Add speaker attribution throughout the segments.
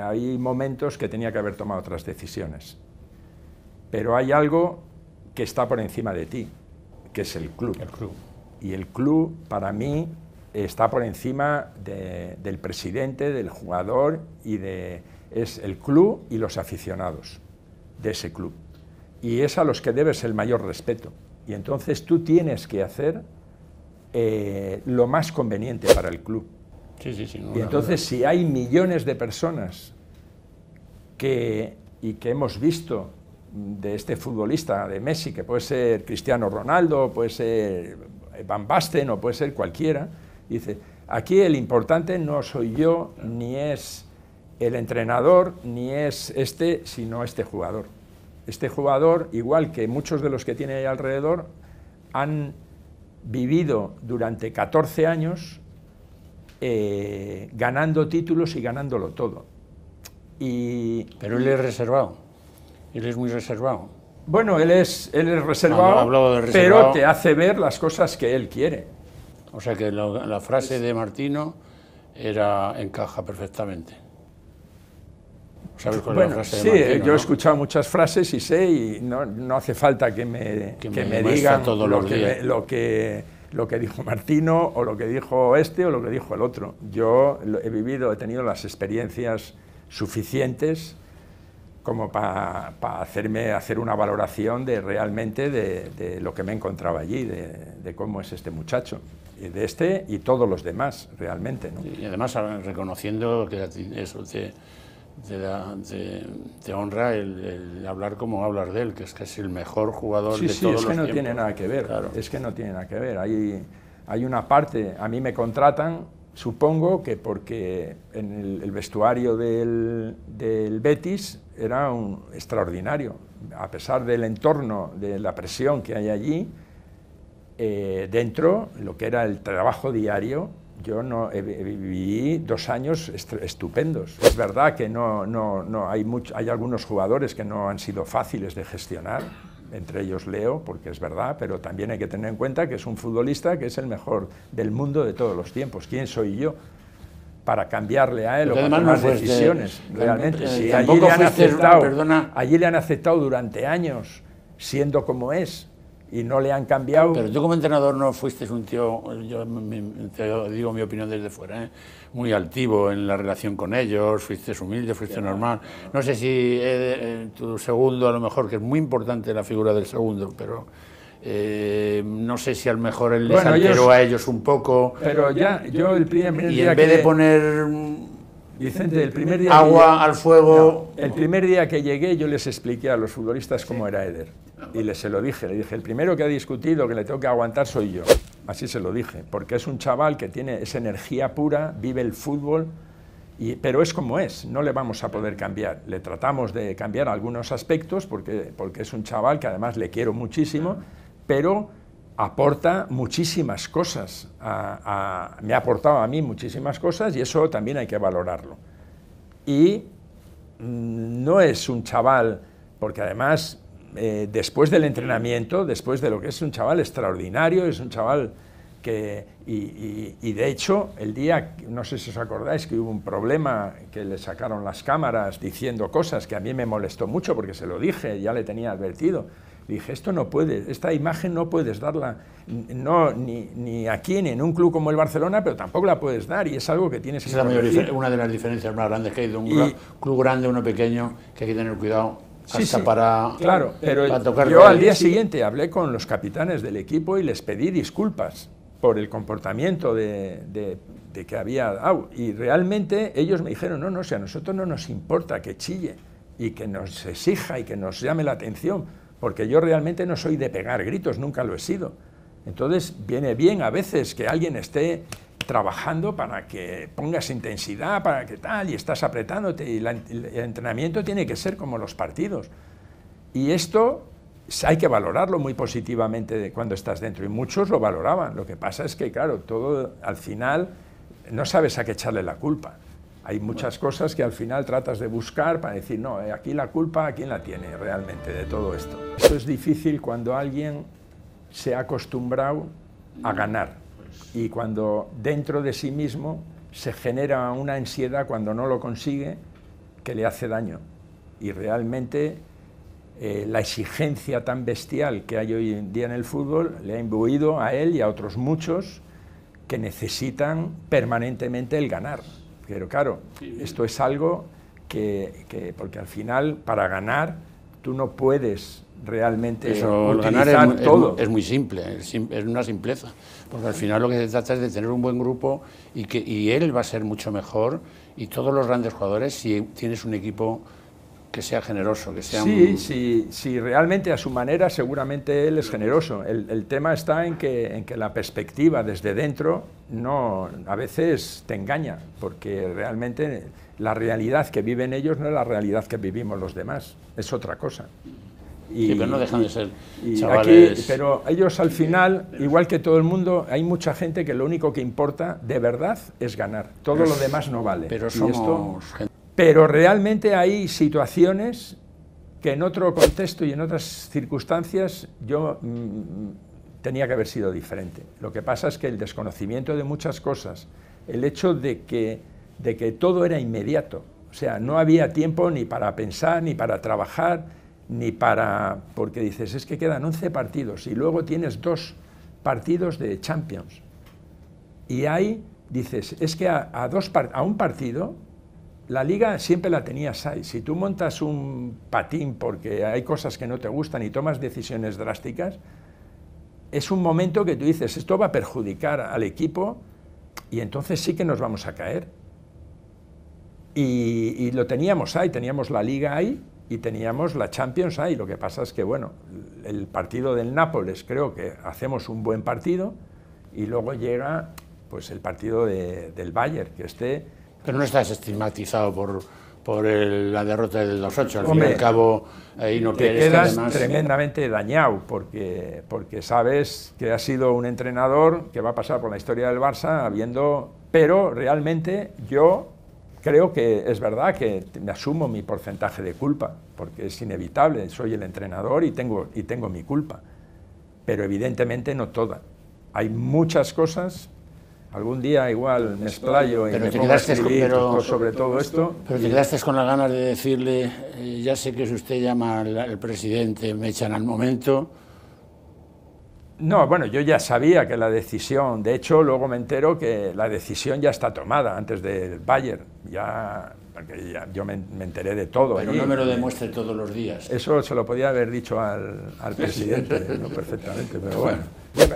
Speaker 1: hay momentos que tenía que haber tomado otras decisiones. Pero hay algo que está por encima de ti, que es el club. El club. Y el club, para mí, está por encima del presidente, del jugador y de. Es el club y los aficionados de ese club. Y es a los que debes el mayor respeto. Y entonces tú tienes que hacer eh, lo más conveniente para el club y entonces, si hay millones de personas que, y que hemos visto de este futbolista, de Messi, que puede ser Cristiano Ronaldo, puede ser Van Basten o puede ser cualquiera, dice, aquí el importante no soy yo, ni es el entrenador, ni es este, sino este jugador. Este jugador, igual que muchos de los que tiene ahí alrededor, han vivido durante 14 años eh, ganando títulos y ganándolo todo. Y, Pero él es reservado, él es muy reservado. Bueno, él es, él es reservado, pero te hace ver las cosas que él quiere. O sea
Speaker 2: que la, frase de Martino era encaja perfectamente.
Speaker 1: bueno, sí, yo he escuchado muchas frases y sé, y no, hace falta que me, que, me, digan todo lo, que lo que lo que dijo Martino o lo que dijo este o lo que dijo el otro. Yo he vivido, he tenido las experiencias suficientes como para hacerme hacer una valoración de realmente de, lo que me encontraba allí, de, cómo es este muchacho, de este y todos los demás realmente. Y además ah, reconociendo que eso usted.
Speaker 2: Te honra el, hablar como hablar de él, que es que es el mejor
Speaker 1: jugador de todos los Sí, es que no tiene nada que ver, es que no tiene nada que ver. Hay, hay una parte, a mí me contratan, supongo que porque en el, vestuario del, Betis era un extraordinario, a pesar del entorno, de la presión que hay allí, eh, dentro, lo que era el trabajo diario, yo no, viví dos años estupendos. Es verdad que no, no, no hay, hay algunos jugadores que no han sido fáciles de gestionar, entre ellos Leo, porque es verdad, pero también hay que tener en cuenta que es un futbolista que es el mejor del mundo de todos los tiempos. ¿Quién soy yo? para cambiarle a él o tomar decisiones, realmente. Eh, allí le han aceptado durante años, siendo como es, y no le han cambiado. Pero tú como entrenador no fuiste un tío, yo
Speaker 2: digo mi opinión desde fuera, ¿eh? muy altivo en la relación con ellos, fuiste humilde, fuiste normal. No sé si eh, eh, tu segundo, a lo mejor, que es muy importante la figura del segundo, pero... no sé si a mejor él les alteró a ellos un poco.
Speaker 1: Pero ya, yo el primer Y en vez de poner el primer día Agua al fuego. el primer día que llegué yo les expliqué a los futbolistas cómo era Eder. Y les se lo dije, le dije, el primero que ha discutido que le tengo que aguantar soy yo. Así se lo dije, porque es un chaval que tiene esa energía pura, vive el fútbol, y, pero es como es, no le vamos a poder cambiar. Le tratamos de cambiar algunos aspectos porque, porque es un chaval que además le quiero muchísimo, pero aporta muchísimas cosas, me ha aportado a mí muchísimas cosas y eso también hay que valorarlo. Y mm, no es un chaval, porque además eh, después del entrenamiento, después de lo que es un chaval extraordinario, es un chaval que, y, de hecho, el día, no sé si os acordáis, que hubo un problema, que le sacaron las cámaras diciendo cosas que a mí me molestó mucho porque se lo dije, ya le tenía advertido. Dije, esto no puede, esta imagen no puedes darla, no, ni, ni, aquí, ni en un club como el Barcelona, pero tampoco la puedes dar, y es algo que tienes que Es una de las diferencias más grandes que hay de un club grande a uno pequeño, que hay que tener cuidado hasta para, claro, pero Yo al día siguiente hablé con los capitanes del equipo y les pedí disculpas por el comportamiento de, que había dado. Y realmente ellos me dijeron, no, no, o si a nosotros no nos importa que chille y que nos exija y que nos llame la atención, porque yo realmente no soy de pegar gritos, nunca lo he sido. Entonces viene bien a veces que alguien esté trabajando para que pongas intensidad, para que tal, y estás apretándote, y el entrenamiento tiene que ser como los partidos. Y esto hay que valorarlo muy positivamente cuando estás dentro, y muchos lo valoraban. Lo que pasa es que, claro, todo al final no sabes a qué echarle la culpa. Hay muchas cosas que al final tratas de buscar para decir, no, eh, aquí la culpa, ¿a ¿quién la tiene realmente de todo esto? Eso es difícil cuando alguien se ha acostumbrado a ganar pues y cuando dentro de sí mismo se genera una ansiedad cuando no lo consigue que le hace daño. Y realmente eh, la exigencia tan bestial que hay hoy en día en el fútbol le ha imbuido a él y a otros muchos que necesitan permanentemente el ganar. Pero claro, esto es algo que, porque al final, para ganar, tú no puedes realmente Eso, ganar
Speaker 2: es, muy simple, es, una simpleza, porque al final lo que se trata es de tener un buen grupo y que y él va a ser mucho mejor y todos los grandes jugadores si
Speaker 1: tienes un equipo que sea generoso, que sea sí, un... sí, sí, realmente a su manera seguramente él es generoso. El, el tema está en que, en que, la perspectiva desde dentro no, a veces te engaña, porque realmente la realidad que viven ellos no es la realidad que vivimos los demás, es otra cosa. Y, sí, pero no dejan de ser chavales... pero ellos al final, igual que todo el mundo, hay mucha gente que lo único que importa de verdad es ganar. Todo lo demás no vale. Pero somos pero realmente hay situaciones que en otro contexto y en otras circunstancias yo mm, tenía que haber sido diferente. Lo que pasa es que el desconocimiento de muchas cosas, el hecho de que, de que todo era inmediato, o sea, no había tiempo ni para pensar, ni para trabajar, ni para... porque dices, es que quedan 11 partidos y luego tienes dos partidos de Champions. Y ahí dices, es que a, a, dos, a un partido la liga siempre la tenías ahí. Si tú montas un patín porque hay cosas que no te gustan y tomas decisiones drásticas, es un momento que tú dices, esto va a perjudicar al equipo y entonces sí que nos vamos a caer. Y, lo teníamos ahí, teníamos la Liga ahí y teníamos la Champions ahí. Lo que pasa es que, bueno, el partido del Nápoles creo que hacemos un buen partido y luego llega pues el partido del Bayern, que esté. Pero no estás estigmatizado por, por
Speaker 2: la derrota del 2-8. Al fin y al cabo, eh, no te quedas tremendamente
Speaker 1: dañado porque, porque sabes que ha sido un entrenador que va a pasar por la historia del Barça habiendo... Pero realmente yo creo que es verdad que me asumo mi porcentaje de culpa porque es inevitable. Soy el entrenador y tengo, y tengo mi culpa. Pero evidentemente no toda. Hay muchas cosas Algún día igual me explayo y me pongo pero, sobre todo esto. Pero te quedaste con
Speaker 2: las ganas de decirle, eh, ya sé que si usted llama al, presidente me echan al momento.
Speaker 1: No, bueno, yo ya sabía que la decisión, de hecho luego me entero que la decisión ya está tomada antes del Bayer. Ya porque yo me, enteré de todo. Pero no me lo demuestre todos los días. Eso se lo podía haber dicho al, presidente, perfectamente, pero bueno.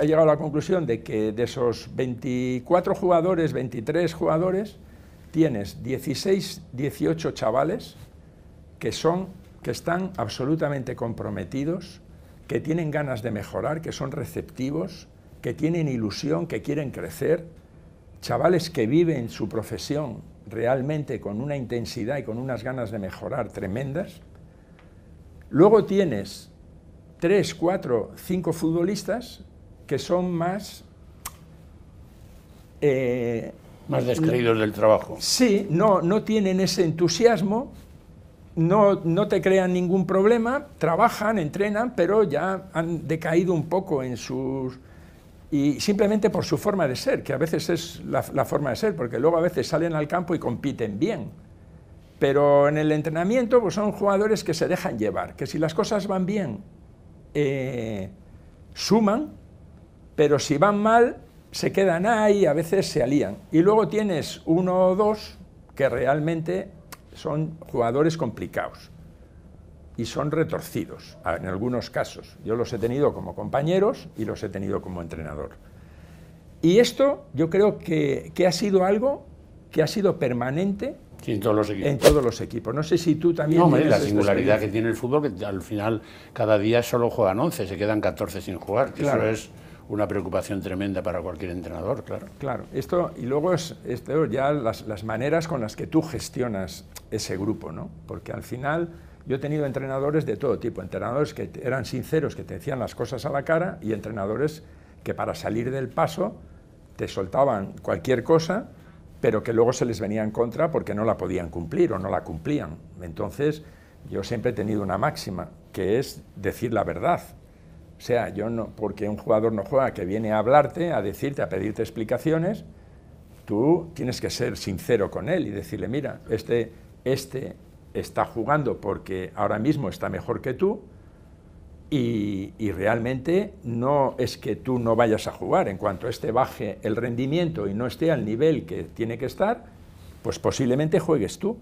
Speaker 1: He llegado a la conclusión de que de esos 24 jugadores, 23 jugadores, tienes 16, 18 chavales que son, que están absolutamente comprometidos, que tienen ganas de mejorar, que son receptivos, que tienen ilusión, que quieren crecer, chavales que viven su profesión realmente con una intensidad y con unas ganas de mejorar tremendas. Luego tienes tres, cuatro, cinco futbolistas que son más... Eh, más descreídos del trabajo. Sí, no, no tienen ese entusiasmo, no, no, te crean ningún problema, trabajan, entrenan, pero ya han decaído un poco en sus y simplemente por su forma de ser, que a veces es la, forma de ser, porque luego a veces salen al campo y compiten bien. Pero en el entrenamiento pues, son jugadores que se dejan llevar, que si las cosas van bien, eh, suman, pero si van mal, se quedan ahí, a veces se alían. Y luego tienes uno o dos que realmente son jugadores complicados y son retorcidos en algunos casos. Yo los he tenido como compañeros y los he tenido como entrenador. Y esto yo creo que, que ha sido algo que ha sido permanente en todos los equipos. En todos los equipos. No sé si tú también. la este singularidad que
Speaker 2: tiene el fútbol, que al final cada día solo juegan 11, se quedan 14 sin jugar. Eso es una preocupación tremenda para cualquier entrenador, claro.
Speaker 1: Claro, esto, y luego es esto ya las, las, maneras con las que tú gestionas ese grupo, ¿no? Porque al final yo he tenido entrenadores de todo tipo, entrenadores que eran sinceros, que te decían las cosas a la cara y entrenadores que para salir del paso te soltaban cualquier cosa, pero que luego se les venía en contra porque no la podían cumplir o no la cumplían. Entonces, yo siempre he tenido una máxima, que es decir la verdad. O sea, yo no, porque un jugador no juega que viene a hablarte, a decirte, a pedirte explicaciones, tú tienes que ser sincero con él y decirle, mira, este, este está jugando porque ahora mismo está mejor que tú y, realmente no es que tú no vayas a jugar. En cuanto este baje el rendimiento y no esté al nivel que tiene que estar, pues posiblemente juegues tú.